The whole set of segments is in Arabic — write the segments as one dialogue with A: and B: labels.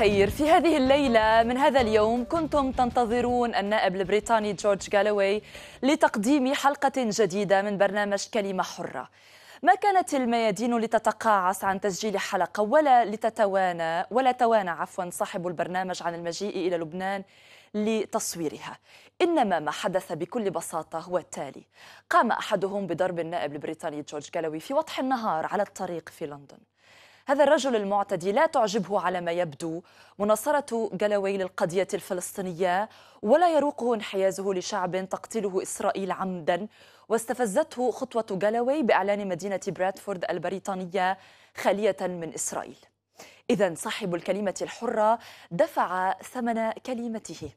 A: الخير في هذه الليلة من هذا اليوم كنتم تنتظرون النائب البريطاني جورج جالوي لتقديم حلقة جديدة من برنامج كلمة حرة ما كانت الميادين لتتقاعس عن تسجيل حلقة ولا لتتوانى ولا توانى عفوا صاحب البرنامج عن المجيء إلى لبنان لتصويرها إنما ما حدث بكل بساطة هو التالي قام أحدهم بضرب النائب البريطاني جورج جالوي في وضح النهار على الطريق في لندن هذا الرجل المعتدي لا تعجبه على ما يبدو مناصرة جلوي للقضية الفلسطينية ولا يروقه انحيازه لشعب تقتله إسرائيل عمدا واستفزته خطوة جلوي بإعلان مدينة برادفورد البريطانية خالية من إسرائيل إذا صاحب الكلمة الحرة دفع ثمن كلمته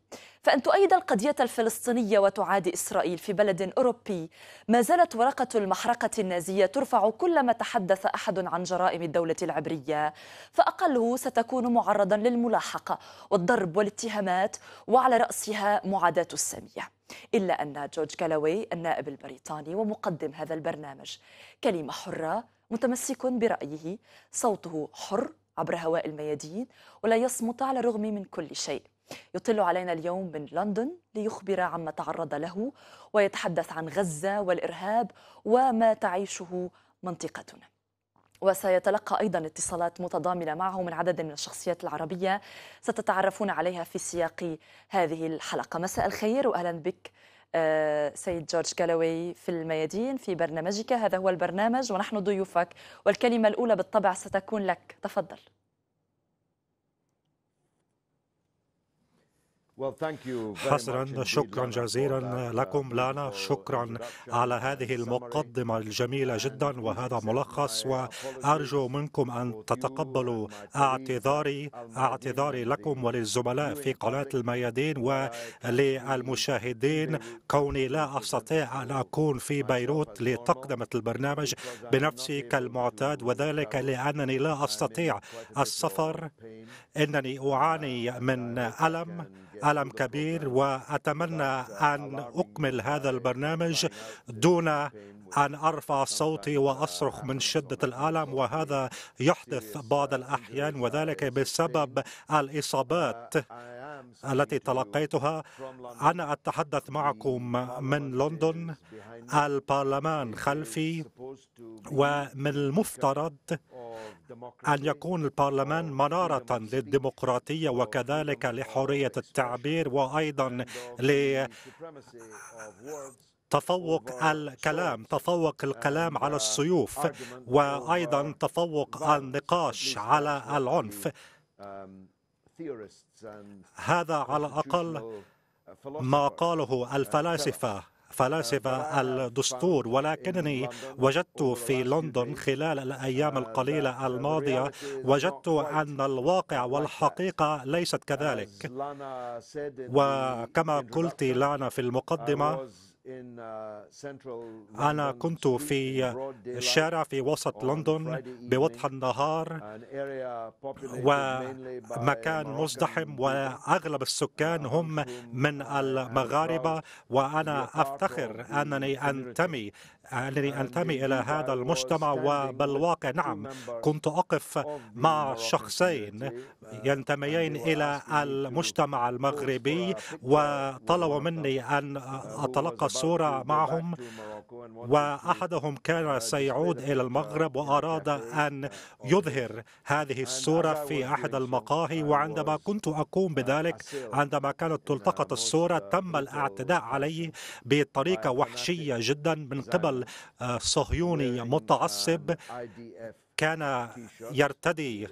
A: فأن تؤيد القضية الفلسطينية وتعادي إسرائيل في بلد أوروبي ما زالت ورقة المحرقة النازية ترفع كلما تحدث أحد عن جرائم الدولة العبرية فأقله ستكون معرضا للملاحقة والضرب والاتهامات وعلى رأسها معاداة السامية إلا أن جورج كالاوي النائب البريطاني ومقدم هذا البرنامج كلمة حرة متمسك برأيه صوته حر عبر هواء الميادين ولا يصمت على الرغم من كل شيء يطل علينا اليوم من لندن ليخبر عما تعرض له ويتحدث عن غزة والإرهاب وما تعيشه منطقتنا وسيتلقى أيضا اتصالات متضامنة معه من عدد من الشخصيات العربية ستتعرفون عليها في سياق هذه الحلقة مساء الخير وأهلا بك آه، سيد جورج كالوي في الميادين في برنامجك هذا هو البرنامج ونحن ضيوفك والكلمة الأولى بالطبع ستكون لك تفضل حسنا شكرا جزيلا uh, لكم لانا شكرا على
B: هذه المقدمة الجميلة جدا وهذا ملخص وأرجو منكم أن تتقبلوا اعتذاري اعتذاري لكم وللزملاء في قناة الميادين وللمشاهدين كوني لا أستطيع أن أكون في بيروت لتقدمة البرنامج بنفسي كالمعتاد وذلك لأنني لا أستطيع السفر إنني أعاني من ألم ألم كبير وأتمنى أن أكمل هذا البرنامج دون أن أرفع صوتي وأصرخ من شدة الألم وهذا يحدث بعض الأحيان وذلك بسبب الإصابات التي تلقيتها أنا أتحدث معكم من لندن البرلمان خلفي ومن المفترض أن يكون البرلمان منارة للديمقراطية وكذلك لحرية التعبير وأيضا ل تفوق الكلام تفوق الكلام على السيوف وأيضا تفوق النقاش على العنف
C: هذا على الأقل
B: ما قاله الفلاسفة uh, فلاسفة uh, الدستور ولكنني وجدت في لندن خلال الأيام uh, القليلة الماضية وجدت أن الواقع والحقيقة ليست كذلك
C: وكما قلت لانا في المقدمة Uh,
B: أنا كنت في الشارع في وسط لندن بوضح النهار ومكان مزدحم وأغلب السكان uh, هم من uh, المغاربة وأنا أفتخر أنني أنتمي أنني أنتمي إلى هذا المجتمع وبالواقع نعم كنت أقف مع شخصين uh, ينتميين إلى المجتمع المغربي وطلبوا مني أن uh, أتلقى صورة معهم وأحدهم كان uh, سيعود إلى المغرب وأراد أن يظهر هذه الصورة في أحد المقاهي وعندما كنت أقوم بذلك عندما كانت تلتقط الصورة تم الاعتداء علي بطريقة وحشية جدا من قبل آه، صهيوني uh, متعصب كان يرتدي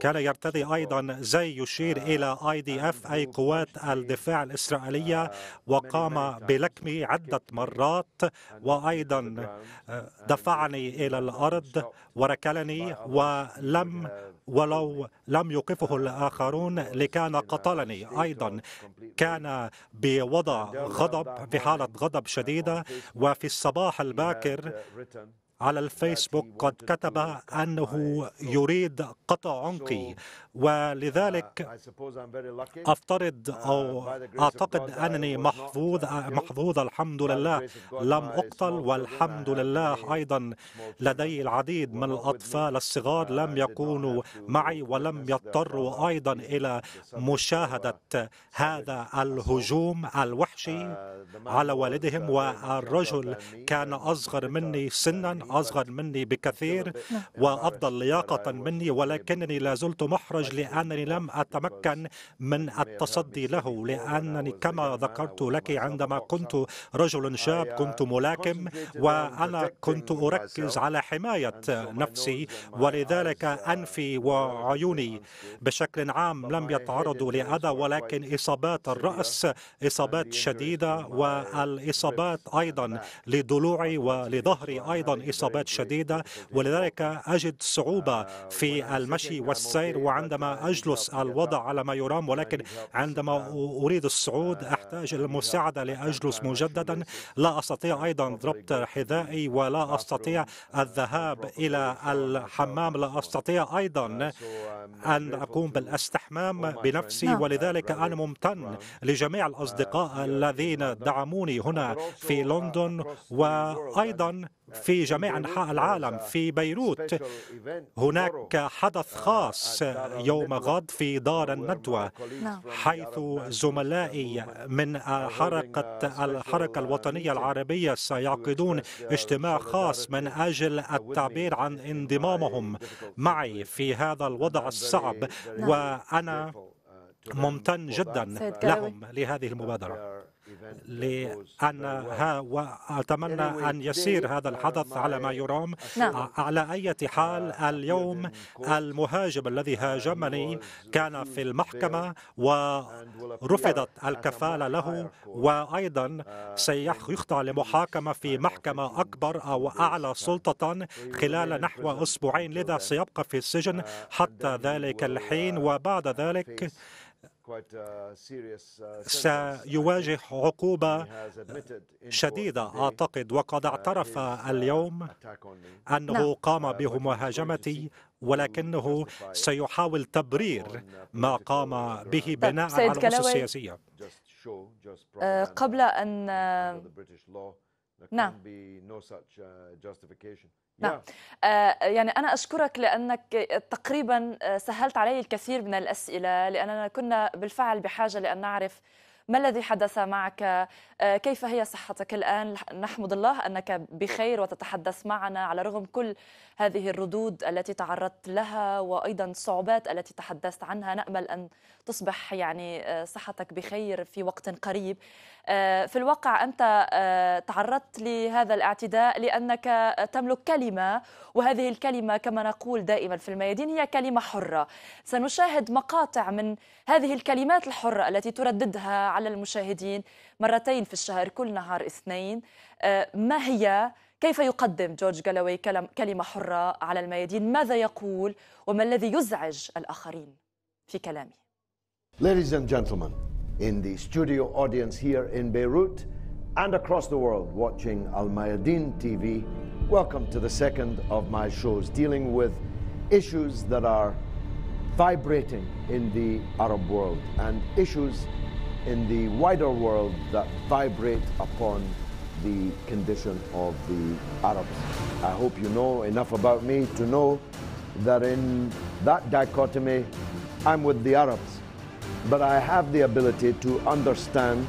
B: كان يرتدي ايضا زي يشير الى اي دي اف اي قوات الدفاع الاسرائيليه وقام بلكمي عده مرات وايضا آه، دفعني الى الارض وركلني ولم ولو لم يوقفه الاخرون لكان قتلني ايضا كان بوضع غضب في حاله غضب شديده وفي الصباح الباكر على الفيسبوك قد كتب أنه يريد قطع عنقي uh, ولذلك uh, أفترض أو أعتقد أنني محظوظ uh, آه، محظوظ الحمد لله لم أقتل والحمد لله أيضا لدي العديد من الأطفال الصغار لم يكونوا معي ولم يضطروا أيضا إلى مشاهدة هذا الهجوم الوحشي على والدهم والرجل كان أصغر مني سنا أصغر مني بكثير نعم. وأفضل لياقة مني ولكنني لا زلت محرج لأنني لم أتمكن من التصدي له لأنني كما ذكرت لك عندما كنت رجل شاب كنت ملاكم وأنا كنت أركز على حماية نفسي ولذلك أنفي وعيوني بشكل عام لم يتعرضوا لأذى ولكن إصابات الرأس إصابات شديدة والإصابات أيضا لضلوعي ولظهري أيضا إصابات شديدة ولذلك أجد صعوبة آه، في المشي والسير وعندما أجلس الوضع على ما يرام ولكن عندما أريد الصعود آه، أحتاج إلى المساعدة لأجلس مجددا لا أستطيع أيضا ضبط حذائي ولا أستطيع الذهاب إلى الحمام لا أستطيع أيضا أن أقوم بالاستحمام oh, بنفسي ولذلك أنا ممتن لجميع uh, الأصدقاء الذين دعموني هنا في uh, لندن وأيضا في جميع أنحاء العالم في بيروت هناك uh, حدث خاص يوم غد في دار الندوة نعم. حيث زملائي من حركة uh, الحركة الوطنية العربية سيعقدون اجتماع خاص من أجل uh, التعبير عن انضمامهم معي في هذا الوضع الصعب وأنا ممتن جدا لهم لهذه المبادرة لأنها وأتمنى أن يسير هذا uh, الحدث على ما يرام نعم. على أي uh, حال اليوم المهاجم الذي uh, هاجمني كان في المحكمة ورفضت الكفالة له وأيضا سيخضع لمحاكمة في محكمة أكبر أو أعلى سلطة خلال نحو أسبوعين لذا سيبقى في السجن حتى ذلك الحين وبعد ذلك
C: Uh, uh, سيواجه عقوبة شديدة أعتقد وقد uh, اعترف اليوم أنه نعم. قام بمهاجمتي
B: ولكنه سيحاول تبرير ما قام به بناء طيب، على الأسس السياسية
A: قبل أن آه، نعم نعم آه، يعني أنا أشكرك لأنك تقريبا آه، سهلت علي الكثير من الأسئلة لأننا كنا بالفعل بحاجة لأن نعرف ما الذي حدث معك آه، كيف هي صحتك الآن نحمد الله أنك بخير وتتحدث معنا على رغم كل هذه الردود التي تعرضت لها وأيضا الصعوبات التي تحدثت عنها نأمل أن تصبح يعني آه، صحتك بخير في وقت قريب آه، في الواقع أنت تعرضت لهذا الاعتداء لأنك تملك كلمة وهذه الكلمة كما نقول دائما في الميادين هي كلمة حرة سنشاهد مقاطع من هذه الكلمات الحرة التي ترددها على المشاهدين مرتين في الشهر كل نهار اثنين ما هي كيف يقدم جورج جالوي كلمة حرة على الميادين ماذا يقول وما الذي يزعج الآخرين في كلامه
C: Ladies and gentlemen, in the studio audience here in Beirut and across the world watching Al Mayadeen TV, welcome to the second of my shows dealing with issues that are vibrating in the Arab world and issues in the wider world that vibrate upon the condition of the Arabs. I hope you know enough about me to know that in that dichotomy, I'm with the Arabs. But I have the ability to understand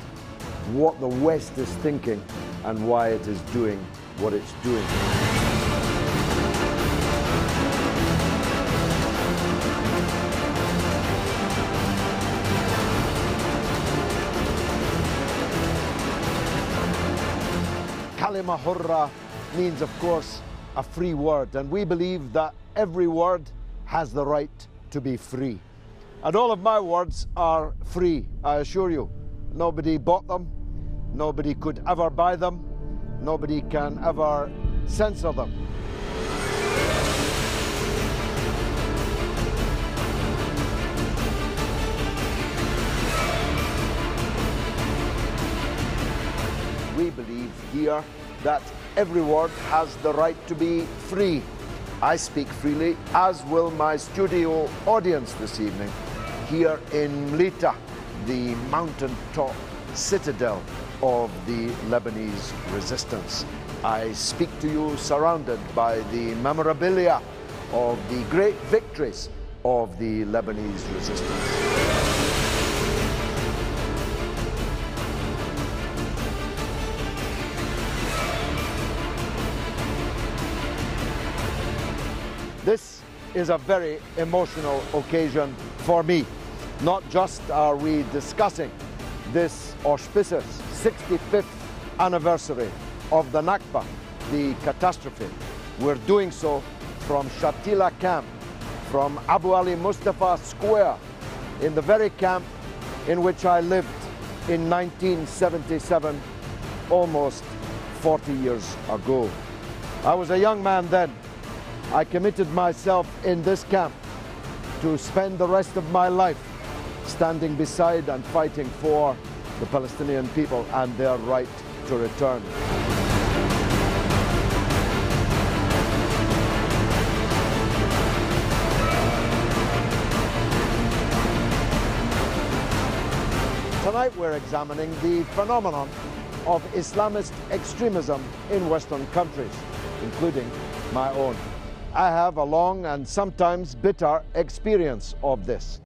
C: what the West is thinking and why it is doing what it's doing. Kalima Hurra means, of course, a free word, and we believe that every word has the right to be free. And all of my words are free, I assure you. Nobody bought them, nobody could ever buy them, nobody can ever censor them. We believe here that every word has the right to be free. I speak freely, as will my studio audience this evening here in Mlita, the mountaintop citadel of the Lebanese resistance. I speak to you surrounded by the memorabilia of the great victories of the Lebanese resistance. is a very emotional occasion for me. Not just are we discussing this auspicious 65th anniversary of the Nakba, the catastrophe, we're doing so from Shatila camp, from Abu Ali Mustafa Square, in the very camp in which I lived in 1977, almost 40 years ago. I was a young man then, I committed myself in this camp to spend the rest of my life standing beside and fighting for the Palestinian people and their right to return. Tonight we're examining the phenomenon of Islamist extremism in Western countries, including my own. I have a long and sometimes bitter experience of this.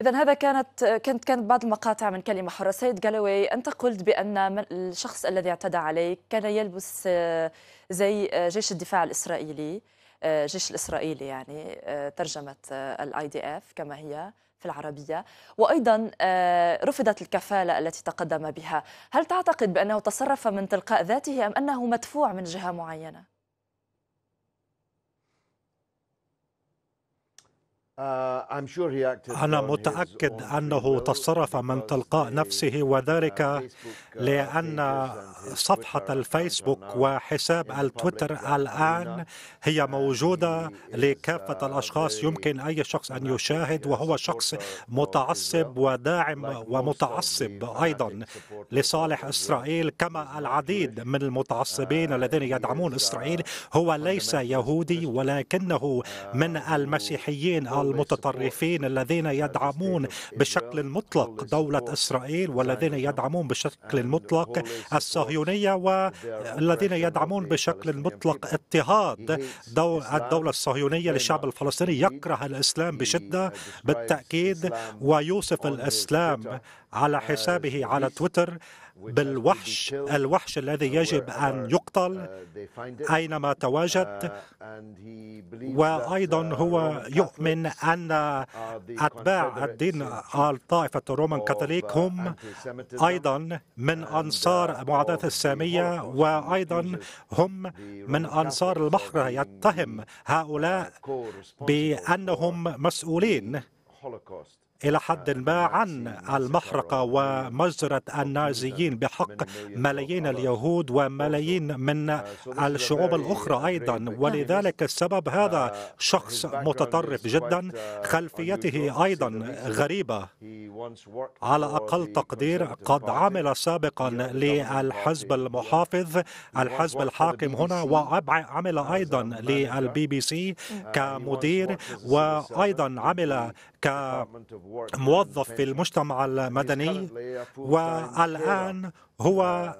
A: إذا هذا كانت كانت كانت بعض المقاطع من كلمة حرة سيد جالوي أنت قلت بأن الشخص الذي اعتدى عليك كان يلبس آه، زي آه، جيش الدفاع الإسرائيلي آه، جيش الإسرائيلي يعني ترجمة الاي دي اف كما هي في العربية وأيضا رفضت الكفالة التي تقدم بها هل تعتقد بأنه تصرف من تلقاء ذاته أم أنه مدفوع من جهة معينة؟
C: Uh, أنا متأكد أنه
B: تصرف من تلقاء نفسه وذلك uh, uh, لأن صفحة الفيسبوك وحساب التويتر الآن هي موجودة لكافة الأشخاص يمكن أي شخص أن يشاهد وهو شخص متعصب وداعم ومتعصب أيضا لصالح إسرائيل كما العديد من المتعصبين الذين يدعمون إسرائيل هو ليس يهودي ولكنه من المسيحيين المتطرفين الذين يدعمون بشكل مطلق دولة إسرائيل والذين يدعمون بشكل مطلق الصهيونية والذين يدعمون بشكل مطلق اضطهاد الدولة الصهيونية للشعب الفلسطيني يكره الإسلام بشدة بالتأكيد ويوصف الإسلام على حسابه على تويتر بالوحش الوحش الذي يجب أن يقتل أينما تواجد
C: وأيضا هو يؤمن أن أتباع الدين
B: الطائفة الرومان كاثوليك هم أيضا من أنصار معاداة السامية وأيضا هم من أنصار البحر يتهم هؤلاء بأنهم مسؤولين إلى آه، حد ما عن المحرقة ومجزرة النازيين بحق ملايين اليهود وملايين من آه، الشعوب الأخرى أيضا ولذلك السبب آه، هذا شخص متطرف جدا خلفيته أيضا غريبة على أقل تقدير قد عمل سابقا للحزب المحافظ الحزب الحاكم هنا uh, وعمل أيضا للبي بي سي uh, كمدير وأيضا عمل ك موظف في المجتمع المدني والآن هو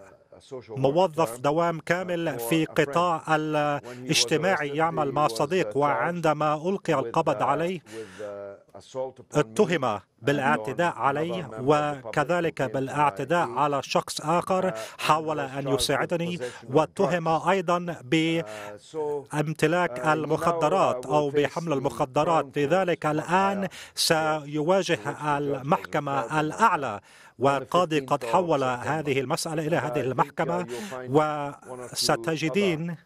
B: موظف دوام كامل في قطاع الاجتماعي يعمل مع صديق وعندما ألقي القبض عليه اتهم بالاعتداء علي وكذلك بالاعتداء على شخص آخر آه، حاول أن يساعدني واتهم أيضا آه، بامتلاك آه، المخدرات uh, أو بحمل المخدرات لذلك uh, الآن سيواجه المحكمة الأعلى والقاضي قد حول هذه المسألة إلى هذه المحكمة uh, وستجدين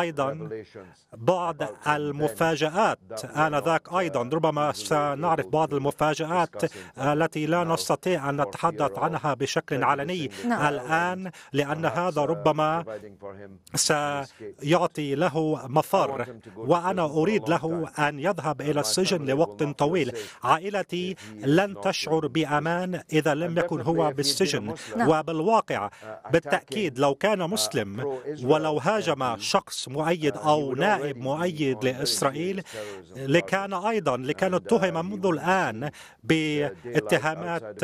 C: أيضا uh, بعض
B: المفاجآت آنذاك أيضا ربما سنعرف بعض المفاجآت التي لا نستطيع أن نتحدث عنها بشكل علني نعم. الآن لأن هذا uh, ربما سيعطي له مفر وأنا أريد له أن يذهب إلى السجن لوقت طويل عائلتي لن تشعر بأمان إذا لم يكن هو بالسجن نعم. وبالواقع uh, بالتأكيد لو كان مسلم ولو هاجم شخص مؤيد أو نائب مؤيد لإسرائيل لكان أيضا لكان اتهم منذ الآن باتهامات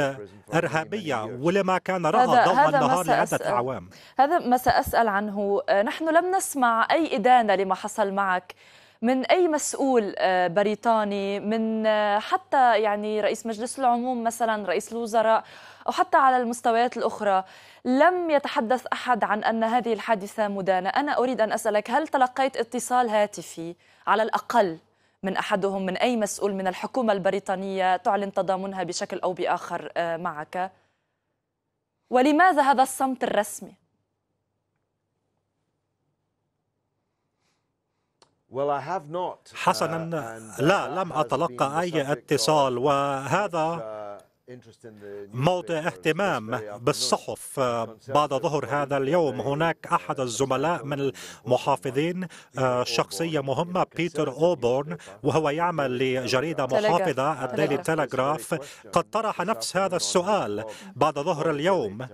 B: إرهابية ولما كان رأى ضوء النهار لعدة أعوام
A: هذا ما سأسأل عنه نحن لم نسمع أي إدانة لما حصل معك من اي مسؤول آه، بريطاني من آه، حتى يعني رئيس مجلس العموم مثلا رئيس الوزراء أو حتى على المستويات الأخرى لم يتحدث أحد عن أن هذه الحادثة مدانة أنا أريد أن أسألك هل تلقيت اتصال هاتفي على الأقل من أحدهم من أي مسؤول من الحكومة البريطانية تعلن تضامنها بشكل أو بآخر آه، معك ولماذا هذا الصمت الرسمي؟
C: حسنا uh, لا uh, لم أتلقى أي
B: اتصال وهذا موضع اهتمام بالصحف آه، بعد ظهر هذا اليوم هناك أحد الزملاء من المحافظين شخصية مهمة بيتر أوبورن وهو يعمل لجريدة محافظة الديلي تيلغراف قد طرح نفس هذا السؤال بعد ظهر اليوم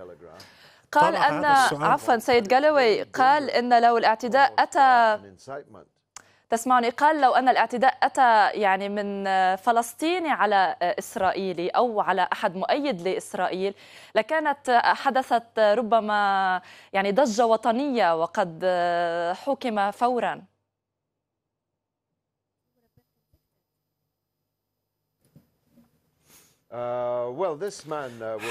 B: قال أن عفوا
A: سيد جالوي قال إن لو الاعتداء أتى تسمعني قال لو أن الاعتداء أتى يعني من آه، فلسطيني على آه، إسرائيلي أو على أحد مؤيد لإسرائيل لكانت آه، حدثت ربما يعني ضجة وطنية وقد حكم فوراً
C: Uh, uh,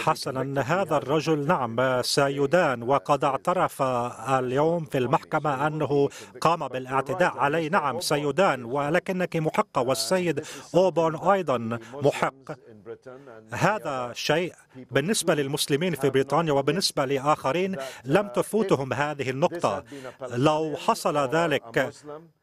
B: حسنا هذا الرجل نعم سيدان وقد اعترف اليوم في المحكمة أنه قام بالاعتداء عليه نعم سيدان ولكنك محقة والسيد أوبون أيضا محق هذا شيء بالنسبة للمسلمين في بريطانيا وبالنسبة لآخرين لم تفوتهم هذه النقطة لو حصل ذلك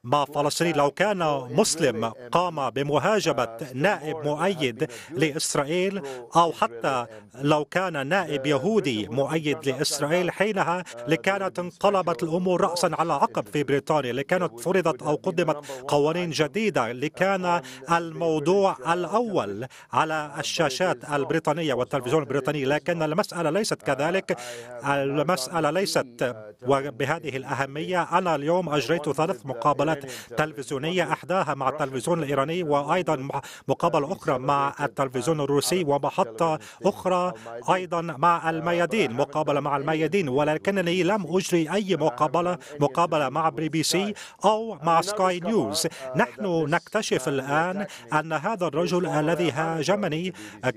B: مع فلسطين لو كان مسلم قام بمهاجمة نائب مؤيد لإسرائيل أو حتى لو كان نائب يهودي مؤيد لإسرائيل حينها لكانت انقلبت الأمور رأسا على عقب في بريطانيا لكانت فرضت أو قدمت قوانين جديدة لكان الموضوع الأول على الشاشات البريطانية والتلفزيون البريطاني لكن المسألة ليست آه، كذلك آه، آه، المسألة ليست بهذه الأهمية أنا اليوم أجريت ثلاث مقابلات تلفزيونية أحداها مع التلفزيون الإيراني وأيضا مقابلة أخرى مع التلفزيون الروسي ومحطة أخرى أيضا مع الميادين مقابلة مع الميادين ولكنني لم أجري أي مقابلة مقابلة مع بي بي سي أو مع سكاي نيوز نحن نكتشف الآن أن هذا الرجل الذي هاجمني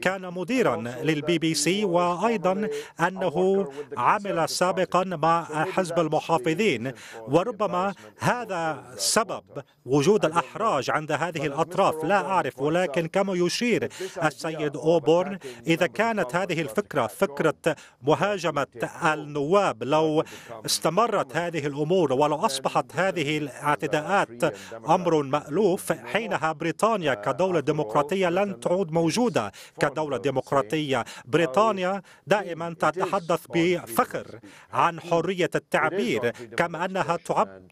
B: كان مديرا للبي بي سي وأيضا أنه عمل سابقا مع حزب المحافظين وربما هذا سبب وجود الأحراج عند هذه الأطراف لا أعرف ولكن كما يشير السيد أوبورن إذا كانت هذه الفكرة فكرة مهاجمة النواب لو استمرت هذه الأمور ولو أصبحت هذه الاعتداءات أمر مألوف حينها بريطانيا آه، كدولة ديمقراطية لن تعود موجودة كدولة ديمقراطية بريطانيا دائما تتحدث بفخر عن حرية التعبير كما أنها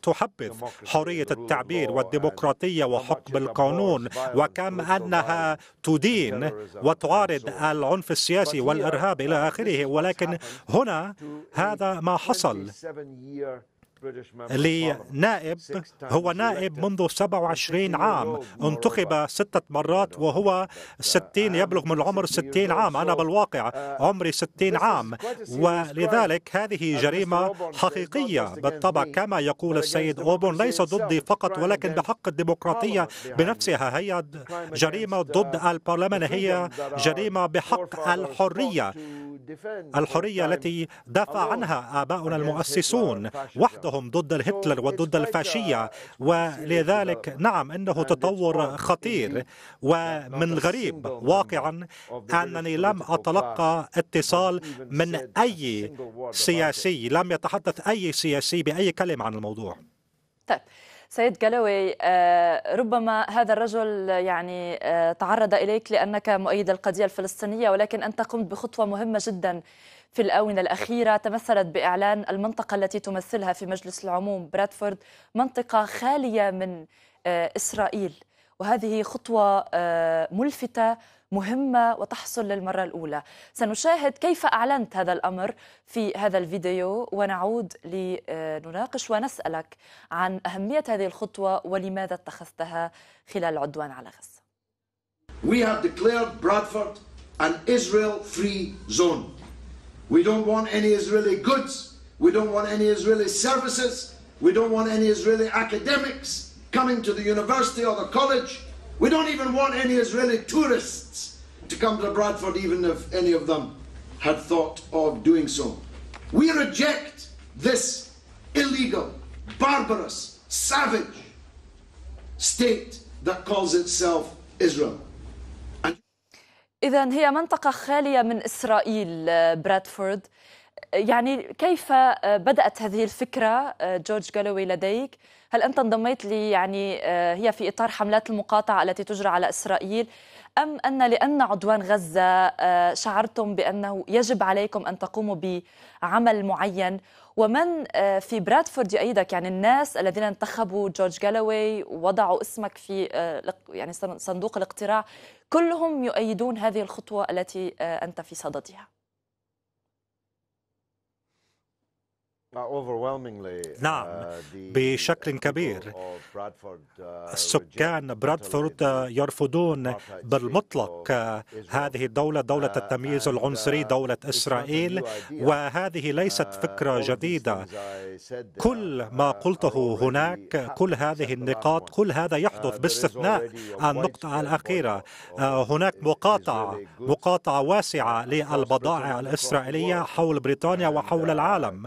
B: تحبذ حرية التعبير الديمقراطية وحكم القانون وكم أنها تدين وتعارض العنف السياسي والإرهاب إلى uh, آخره ولكن هنا هذا ما حصل
C: لنائب هو نائب
B: منذ 27 عام انتخب ستة مرات وهو 60 يبلغ من العمر 60 عام أنا بالواقع عمري 60 عام ولذلك هذه جريمة حقيقية بالطبع كما يقول السيد أوبون ليس ضدي فقط ولكن بحق الديمقراطية بنفسها هي جريمة ضد البرلمان هي جريمة بحق الحرية الحرية التي دافع عنها آباؤنا المؤسسون وحده جهودهم ضد الهتلر وضد الفاشية ولذلك نعم إنه تطور خطير ومن الغريب واقعا أنني لم أتلقى اتصال من أي سياسي لم يتحدث أي سياسي بأي كلمة عن الموضوع
A: طيب سيد جلوي آه، ربما هذا الرجل يعني آه، تعرض اليك لانك مؤيد القضيه الفلسطينيه ولكن انت قمت بخطوه مهمه جدا في الآونة الأخيرة تمثلت بإعلان المنطقة التي تمثلها في مجلس العموم برادفورد منطقة خالية من آه، إسرائيل وهذه خطوة آه، ملفتة مهمة وتحصل للمرة الأولى سنشاهد كيف أعلنت هذا الأمر في هذا الفيديو ونعود لنناقش آه، ونسألك عن أهمية هذه الخطوة ولماذا اتخذتها خلال العدوان على غزة
C: We have declared Bradford an Israel-free zone. We don't want any Israeli goods. We don't want any Israeli services. We don't want any Israeli academics coming to the university or the college. We don't even want any Israeli tourists to come to Bradford, even if any of them had thought of doing so. We reject this illegal, barbarous, savage state that calls itself Israel.
A: إذا هي منطقة خالية من إسرائيل آه، برادفورد يعني كيف آه، بدأت هذه الفكرة آه، جورج جالوي لديك؟ هل أنت انضميت لي يعني هي في إطار حملات المقاطعة التي تجرى على إسرائيل أم أن لأن عدوان غزة شعرتم بأنه يجب عليكم أن تقوموا بعمل معين ومن في برادفورد يؤيدك يعني الناس الذين انتخبوا جورج جالوي ووضعوا اسمك في يعني صندوق الاقتراع كلهم يؤيدون هذه الخطوة التي آه، أنت في صددها
C: نعم uh, بشكل كبير uh,
B: السكان برادفورد يرفضون بالمطلق هذه الدولة دولة uh, التمييز العنصري دولة إسرائيل وهذه ليست فكرة جديدة كل ما قلته هناك كل هذه النقاط كل هذا يحدث باستثناء النقطة الأخيرة هناك مقاطعة مقاطعة واسعة للبضائع الإسرائيلية حول بريطانيا وحول العالم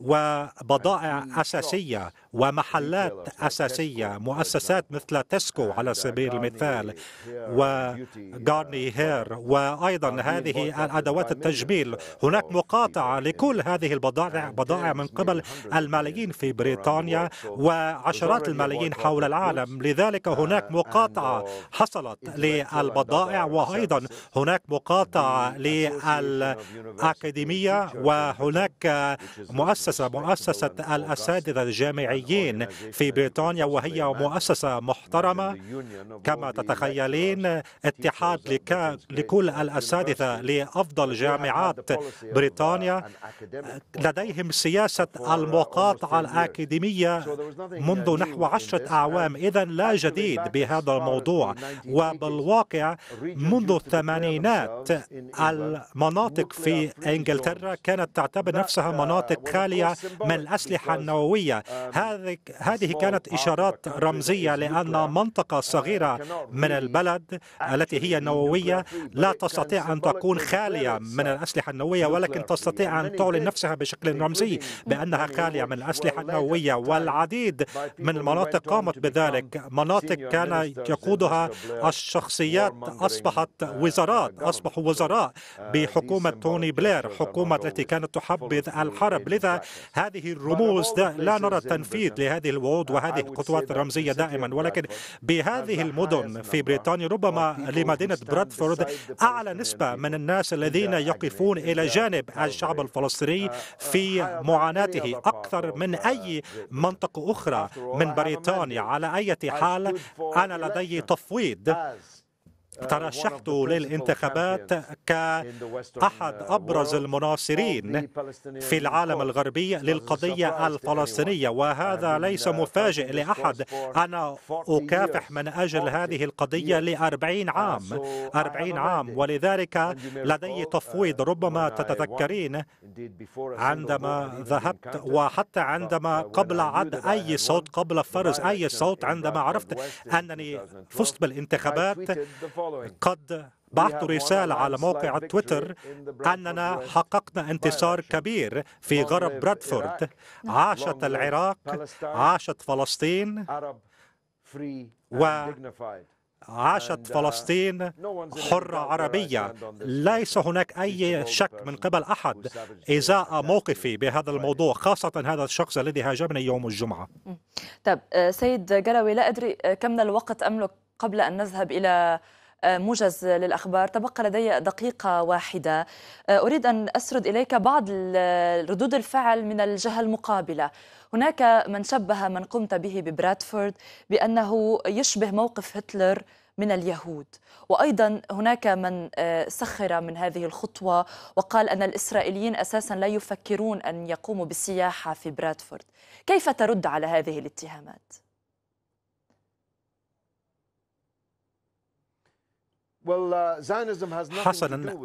B: وبضائع أساسية ومحلات أساسية مؤسسات مثل تسكو على سبيل المثال وغارني هير وأيضا هذه أدوات التجميل هناك مقاطعة لكل هذه البضائع بضائع من قبل الملايين في بريطانيا وعشرات الملايين حول العالم لذلك هناك مقاطعة حصلت للبضائع وأيضا هناك مقاطعة للأكاديمية وهناك مؤسسة مؤسسة الأساتذة الجامعيين في بريطانيا وهي مؤسسة محترمة كما تتخيلين اتحاد لكل الأساتذة لأفضل جامعات uh, بريطانيا آه، لديهم سياسة uh, المقاطعة الأكاديمية uh, منذ نحو عشرة أعوام إذا لا جديد بهذا الموضوع وبالواقع منذ الثمانينات المناطق في إنجلترا كانت تعتبر نفسها مناطق خالية من الأسلحة النووية um, هذه كانت إشارات رمزية لأن منطقة uh, صغيرة من البلد التي هي نووية لا تستطيع أن تكون خالية من الأسلحة النووية ولكن تستطيع أن تعلن نفسها بشكل رمزي بأنها خالية من الأسلحة النووية والعديد من المناطق قامت بذلك مناطق كان يقودها الشخصيات أصبحت uh, وزارات أصبحوا وزراء uh, بحكومة توني بلير حكومة التي كانت تحبذ الحرب ولذا هذه الرموز لا نرى التنفيذ لهذه الوعود وهذه الخطوات الرمزية دائما ولكن بهذه المدن في بريطانيا ربما لمدينة برادفورد أعلى نسبة من الناس الذين يقفون إلى جانب الشعب الفلسطيني في معاناته أكثر من أي منطقة أخرى من بريطانيا على أي حال أنا لدي تفويض Uh, ترشحت للانتخابات كأحد uh, أبرز المناصرين في العالم الغربي للقضية الفلسطينية وهذا ليس uh, مفاجئ لأحد أنا أكافح من أجل هذه القضية لأربعين عام أربعين عام ولذلك لدي تفويض ربما تتذكرين عندما ذهبت وحتى عندما قبل عد أي صوت قبل فرز أي صوت عندما عرفت أنني فزت بالانتخابات قد بعثت رسالة على موقع تويتر أننا حققنا انتصار كبير في غرب برادفورد عاشت العراق عاشت فلسطين
C: و عاشت uh, فلسطين حرة عربية ليس
B: هناك أي شك من قبل أحد إزاء موقفي بهذا الموضوع خاصة هذا الشخص الذي هاجمني يوم الجمعة
A: طيب آه، سيد جلوي لا أدري آه، كم من الوقت أملك قبل أن نذهب إلى موجز للأخبار تبقى لدي دقيقة واحدة أه، أريد أن أسرد إليك بعض ردود الفعل من الجهة المقابلة هناك من شبه من قمت به ببرادفورد بأنه يشبه موقف هتلر من اليهود وايضا هناك من أه، سخر من هذه الخطوه وقال ان الاسرائيليين اساسا لا يفكرون ان يقوموا بالسياحه في برادفورد كيف ترد على هذه الاتهامات
C: Uh, حسنا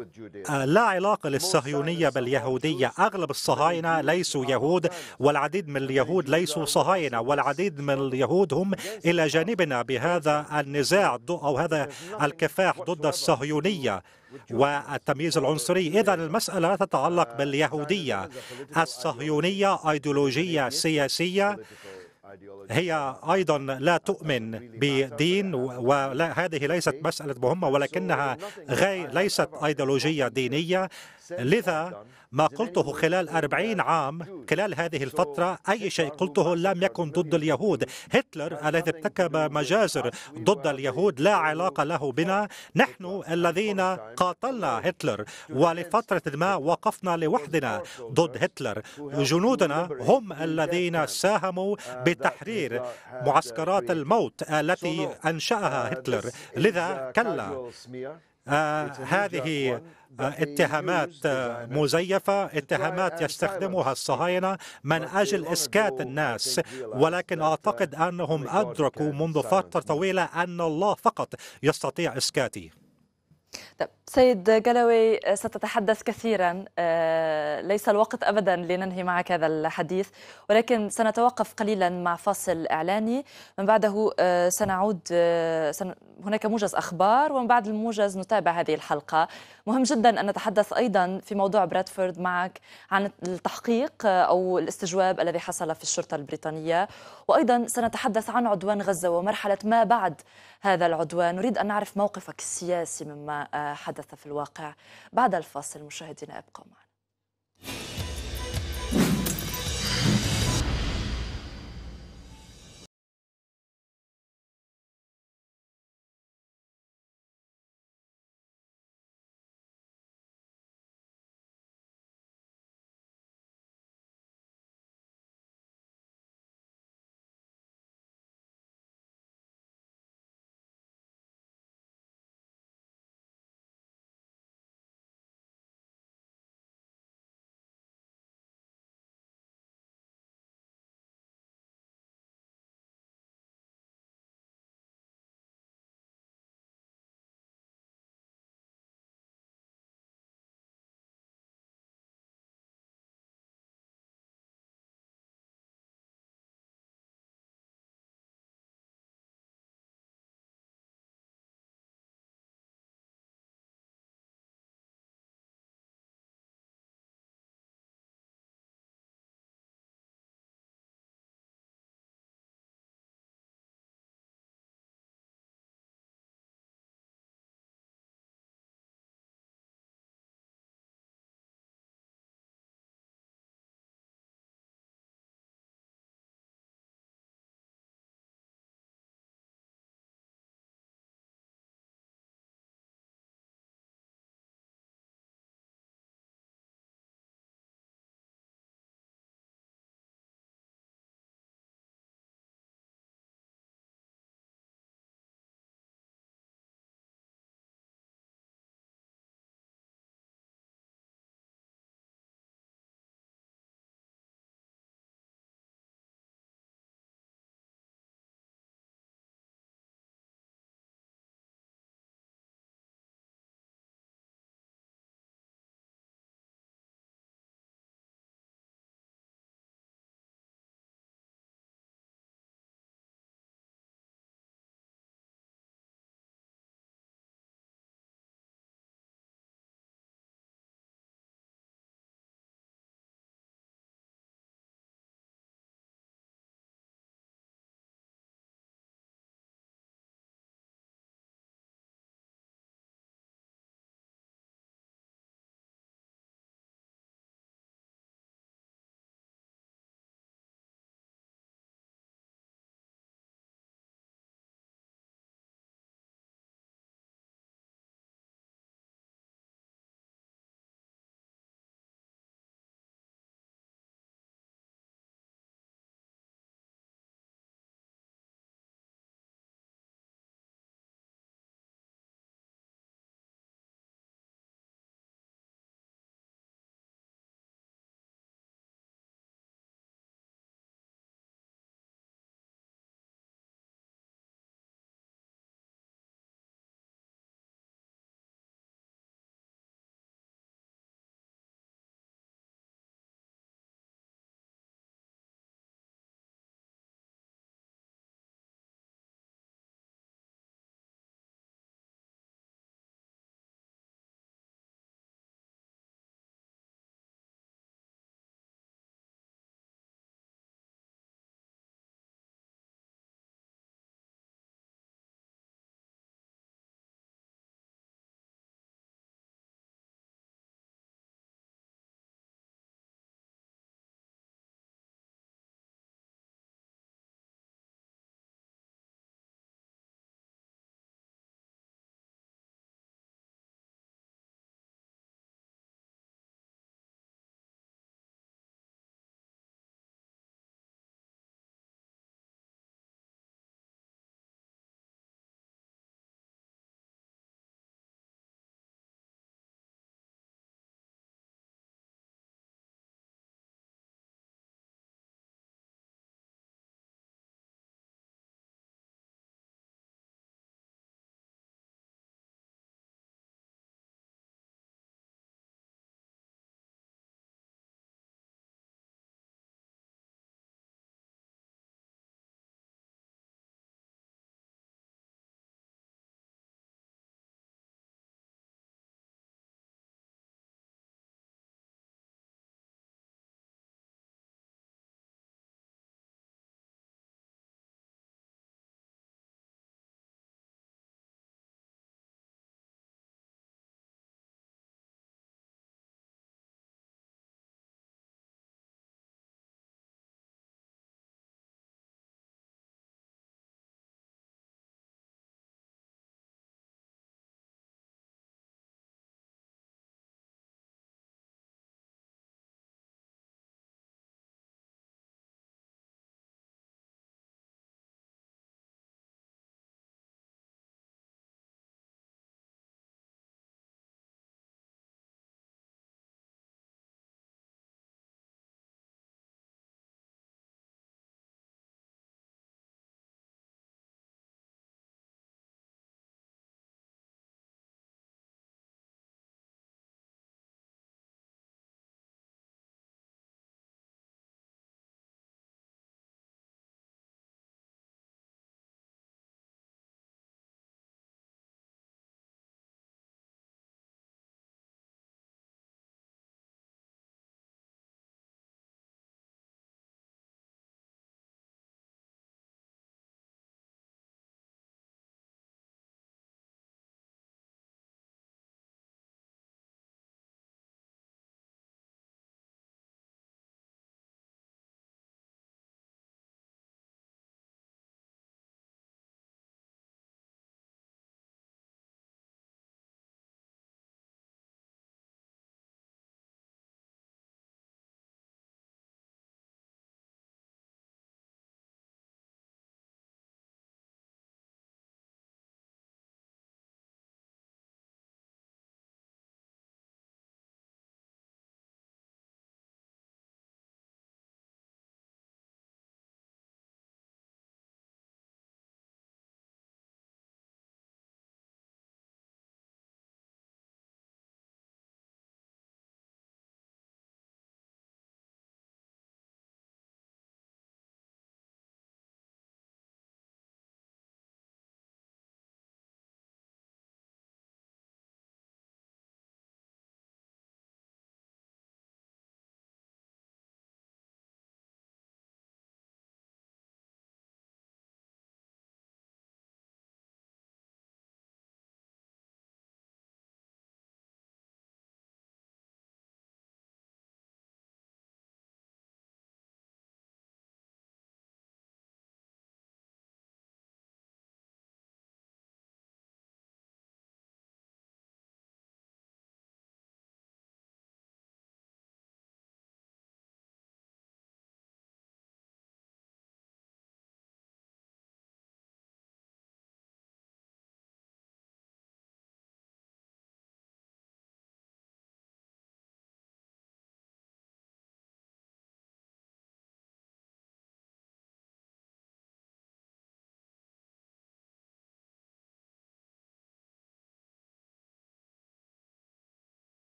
C: آه،
B: لا علاقة للصهيونية باليهودية أغلب الصهاينة ليسوا يهود والعديد من اليهود ليسوا صهاينة والعديد من اليهود هم إلى جانبنا بهذا النزاع أو هذا الكفاح ضد الصهيونية والتمييز العنصري إذا المسألة لا تتعلق uh, باليهودية الصهيونية أيديولوجية سياسية هي أيضا لا تؤمن بدين وهذه ليست مسألة مهمة ولكنها غي ليست أيديولوجية دينية لذا ما قلته خلال أربعين عام خلال هذه الفترة أي شيء قلته لم يكن ضد اليهود هتلر الذي ارتكب مجازر ضد اليهود لا علاقة له بنا نحن الذين قاتلنا هتلر ولفترة ما وقفنا لوحدنا ضد هتلر جنودنا هم الذين ساهموا بتحرير معسكرات الموت التي أنشأها هتلر لذا كلا آه هذه آه، اتهامات آه، مزيفة اتهامات يستخدمها الصهاينة من أجل إسكات الناس ولكن uh, أعتقد أنهم أدركوا منذ فترة طويلة أن الله فقط يستطيع إسكاتي
A: طيب، سيد جلوي آه، ستتحدث كثيرا آه، ليس الوقت ابدا لننهي معك هذا الحديث ولكن سنتوقف قليلا مع فاصل اعلاني من بعده آه، سنعود هناك موجز اخبار ومن بعد الموجز نتابع هذه الحلقه مهم جدا ان نتحدث ايضا في موضوع برادفورد معك عن التحقيق او الاستجواب الذي حصل في الشرطه البريطانيه وايضا سنتحدث عن عدوان غزه ومرحله ما بعد هذا العدوان نريد ان نعرف موقفك السياسي مما حدث حدث في الواقع بعد الفاصل مشاهدينا ابقوا معنا